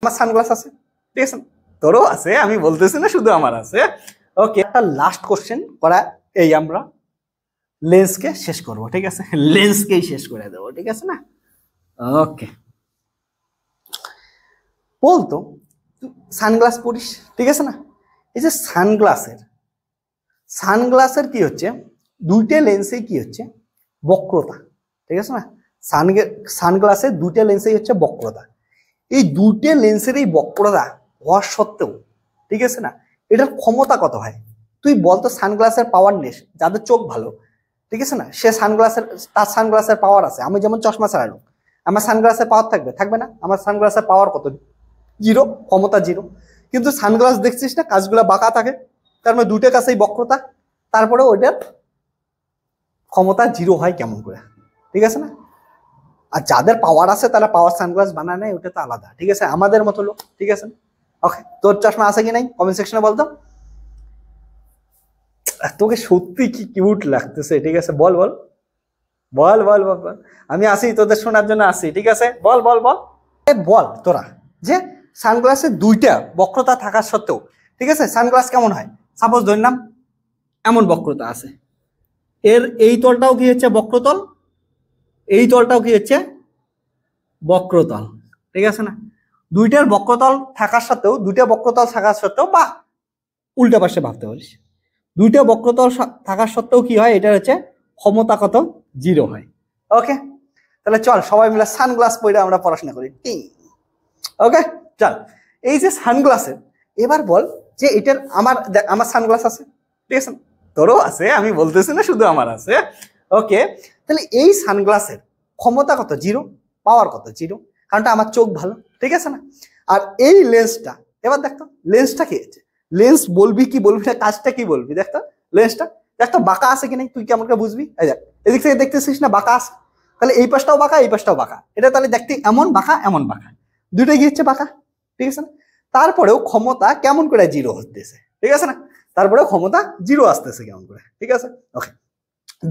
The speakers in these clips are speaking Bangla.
আমার সানগ্লাস আছে ঠিক আছে তোরও আছে আমি বলতেছি না শুধু আমার আছে ওকে একটা লাস্ট কোশ্চেন করা এই আমরা লেন্সকে শেষ করব ঠিক আছে লেন্সকেই শেষ করে দেবো ঠিক আছে না ওকে বলতো সানগ্লাস পরিস ঠিক আছে না এই যে সানগ্লাসের সানগ্লাসের কি হচ্ছে দুইটা লেন্সে কি হচ্ছে বক্রতা ঠিক আছে না সানগ্লাসের দুইটা লেন্সেই হচ্ছে বক্রতা এই দুইটে লেন্সের এই বক্রতা হওয়ার সত্ত্বেও ঠিক আছে না এটার ক্ষমতা কত হয় তুই বলতো সানগ্লাসের পাওয়ার নেস যাদের চোখ ভালো ঠিক আছে না সে সানগ্লাসের তার সানগ্লাসের পাওয়ার আছে আমি যেমন চশমা ছাড়া লোক আমার সানগ্লাসের পাওয়ার থাকবে থাকবে না আমার সানগ্লাসের পাওয়ার কত জিরো ক্ষমতা জিরো কিন্তু সানগ্লাস দেখছিস না কাজগুলো বাঁকা থাকে তার মানে দুটো কাছেই বক্রতা তারপরে ওইটার ক্ষমতা জিরো হয় কেমন করে ঠিক আছে না আর যাদের পাওয়ার আছে তারা পাওয়ার সানগ্লাস বানায় নেয় ওটা তো আলাদা ঠিক আছে আমাদের মতো লোক ঠিক আছে ওকে তোর চশমা আছে কি নাই কমেন্ট সেকশনে বলতো তোকে সত্যি কি কিউট লাগতেছে ঠিক আছে বল বল বল বল বল আমি আসি তোদের শোনার জন্য আসি ঠিক আছে বল বল বল বল তোরা যে সানগ্লাসে দুইটা বক্রতা থাকার সত্ত্বেও ঠিক আছে সানগ্লাস কেমন হয় সাপোজ ধরলাম এমন বক্রতা আছে এর এই তলটাও কি হচ্ছে বক্রতল এই তলটাও কি হচ্ছে বক্রতল ঠিক আছে না দুইটার বক্রতল থাকার সত্ত্বেও দুইটা বক্রতল থাকার সত্ত্বেও বা উল্টা পাশে ভাবতে পারিস দুইটা বক্রতল থাকার সত্ত্বেও কি হয় এটা হচ্ছে ক্ষমতা কত জিরো হয় ওকে তাহলে চল সবাই মিলে সানগ্লাস পরে আমরা পড়াশোনা করি ওকে চল এই যে সানগ্লাসের এবার বল যে এটার আমার আমার সানগ্লাস আছে ঠিক আছে তোরও আছে আমি বলতেছি না শুধু আমার আছে ওকে তাহলে এই সানগ্লাসের ক্ষমতা কত জিরো পাওয়ার কত জিরো কারণটা আমার চোখ ভালো ঠিক আছে না আর এই লেন্সটা এবার দেখতো লেন্সটা কি আছে লেন্স বলবি কি বলবি না কাজটা কি বলবি দেখতো লেন্সটা দেখতো বাঁকা আছে কি নাই তুই কেমন করে বুঝবি এই দেখ এদিক থেকে দেখতেছিস না বাঁকা আছে তাহলে এই পাশটাও বাঁকা এই পাশটাও বাঁকা এটা তাহলে দেখতে এমন বাঁকা এমন বাঁকা দুইটাই গিয়েছে হচ্ছে বাঁকা ঠিক আছে না তারপরেও ক্ষমতা কেমন করে জিরো হতেছে ঠিক আছে না তারপরেও ক্ষমতা জিরো আসতেছে কেমন করে ঠিক আছে ওকে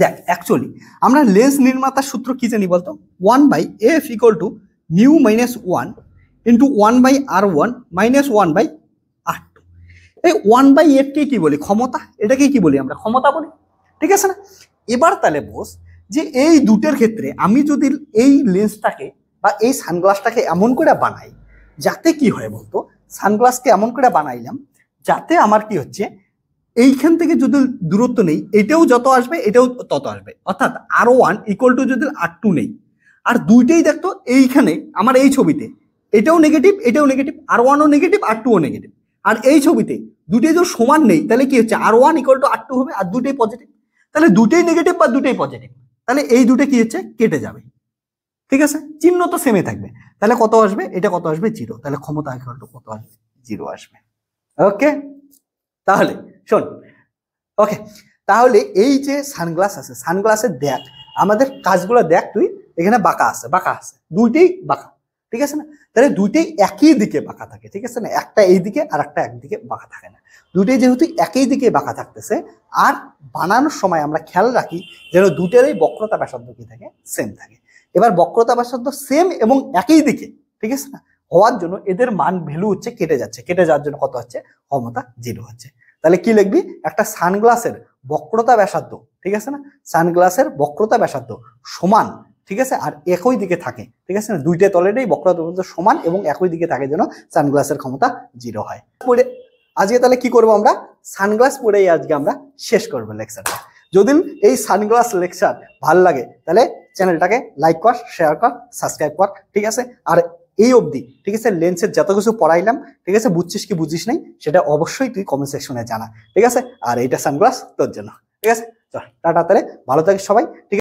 দেখ অ্যাকচুয়ালি আমরা লেন্স নির্মাতার সূত্র কী জানি বলতো one by F equal to mu minus one into one by R one minus one by R two এই ওয়ান বাই এফকে কী বলি ক্ষমতা এটাকে কি বলি আমরা ক্ষমতা বলি ঠিক আছে না এবার তাহলে বোস যে এই দুটের ক্ষেত্রে আমি যদি এই লেন্সটাকে বা এই সানগ্লাসটাকে এমন করে বানাই যাতে কি হয় বলতো সানগ্লাসকে এমন করে বানাইলাম যাতে আমার কি হচ্ছে এইখান থেকে যদি দূরত্ব নেই এটাও যত আসবে এটাও তত আসবে অর্থাৎ আর ওয়ান ইকুয়াল টু যদি আর টু নেই আর দুইটাই দেখতো এইখানে আমার এই ছবিতে এটাও নেগেটিভ এটাও নেগেটিভ আর ওয়ানও নেগেটিভ আর টুও নেগেটিভ আর এই ছবিতে দুটোই যদি সমান নেই তাহলে কি হচ্ছে R one equal to R two হবে আর দুটোই পজিটিভ তাহলে দুটোই নেগেটিভ বা দুটোই পজিটিভ তাহলে এই দুটো কি হচ্ছে কেটে যাবে ঠিক আছে চিহ্ন তো সেমে থাকবে তাহলে কত আসবে এটা কত আসবে জিরো তাহলে ক্ষমতা কত আসবে জিরো আসবে ওকে তাহলে শোন ওকে তাহলে এই যে সানগ্লাস আছে সানগ্লাসে দেখ আমাদের কাজগুলো দেখ তুই এখানে বাঁকা আছে বাঁকা আছে দুইটাই বাঁকা ঠিক আছে না তাহলে দুইটাই একই দিকে বাঁকা থাকে ঠিক আছে না একটা এই দিকে আর একটা একদিকে বাঁকা থাকে না দুইটাই যেহেতু একই দিকে বাঁকা থাকতেছে আর বানানোর সময় আমরা খেয়াল রাখি যেন দুটারই বক্রতা ব্যাসার্ধ কি থাকে সেম থাকে এবার বক্রতা ব্যাসার্ধ সেম এবং একই দিকে ঠিক আছে না হওয়ার জন্য এদের মান ভ্যালু হচ্ছে কেটে যাচ্ছে কেটে যাওয়ার জন্য কত হচ্ছে ক্ষমতা জিরো হচ্ছে তাহলে কি লিখবি একটা সানগ্লাসের বক্রতা ব্যাসার্ধ ঠিক আছে না সানগ্লাসের বক্রতা ব্যাসার্ধ সমান ঠিক আছে আর একই দিকে থাকে ঠিক আছে না দুইটা তলেরই বক্রতা সমান এবং একই দিকে থাকে যেন সানগ্লাসের ক্ষমতা জিরো হয় পরে আজকে তাহলে কি করব আমরা সানগ্লাস পরেই আজকে আমরা শেষ করবো লেকচারটা যদি এই সানগ্লাস লেকচার ভাল লাগে তাহলে চ্যানেলটাকে লাইক কর শেয়ার কর সাবস্ক্রাইব কর ঠিক আছে আর এই অবধি ঠিক আছে লেন্সের যত কিছু পড়াইলাম ঠিক আছে বুঝছিস কি বুঝিস নাই সেটা অবশ্যই তুই কমেন্ট সেকশনে জানা ঠিক আছে আর এইটা সানগ্লাস তোর জন্য ঠিক আছে টাটা তাহলে ভালো থাকিস সবাই ঠিক